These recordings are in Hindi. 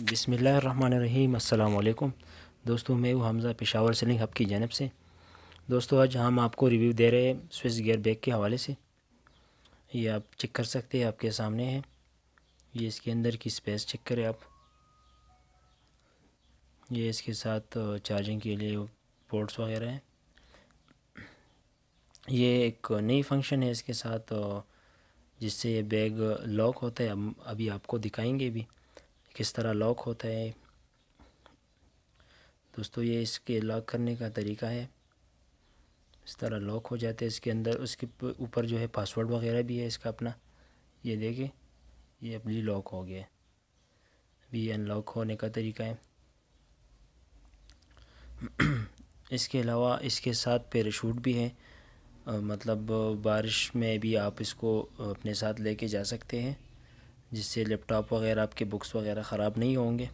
बिसमीम अल्लाम दोस्तों मैं हूँ हमज़ा पेशावर सेलिंग हब की जानब से दोस्तों आज हम आपको रिव्यू दे रहे हैं स्विस गियर बैग के हवाले से ये आप चेक कर सकते हैं आपके सामने है ये इसके अंदर की स्पेस चेक करें आप ये इसके साथ चार्जिंग के लिए पोर्ट्स वगैरह हैं ये एक नई फंक्शन है इसके साथ जिससे ये बैग लॉक होता है अभी आपको दिखाएंगे भी किस तरह लॉक होता है दोस्तों ये इसके लॉक करने का तरीका है इस तरह लॉक हो जाते हैं इसके अंदर उसके ऊपर जो है पासवर्ड वगैरह भी है इसका अपना ये देखें ये अपनी लॉक हो गया अभी अनलॉक होने का तरीका है इसके अलावा इसके साथ पैराशूट भी है मतलब बारिश में भी आप इसको अपने साथ लेके जा सकते हैं जिससे लैपटॉप वगैरह आपके बुक्स वगैरह ख़राब नहीं होंगे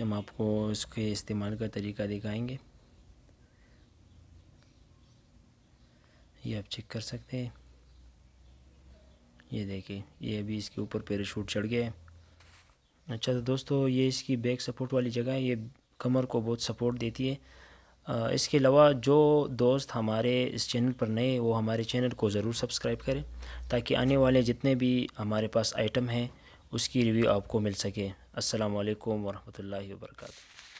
हम आपको इसके इस्तेमाल का तरीका दिखाएंगे ये आप चेक कर सकते हैं ये देखिए ये अभी इसके ऊपर पैराशूट चढ़ गया है अच्छा तो दोस्तों ये इसकी बैक सपोर्ट वाली जगह है ये कमर को बहुत सपोर्ट देती है इसके अलावा जो दोस्त हमारे इस चैनल पर नए वो हमारे चैनल को ज़रूर सब्सक्राइब करें ताकि आने वाले जितने भी हमारे पास आइटम हैं उसकी रिव्यू आपको मिल सके अस्सलाम वालेकुम वरहमतुल्लाहि वबरकातुहू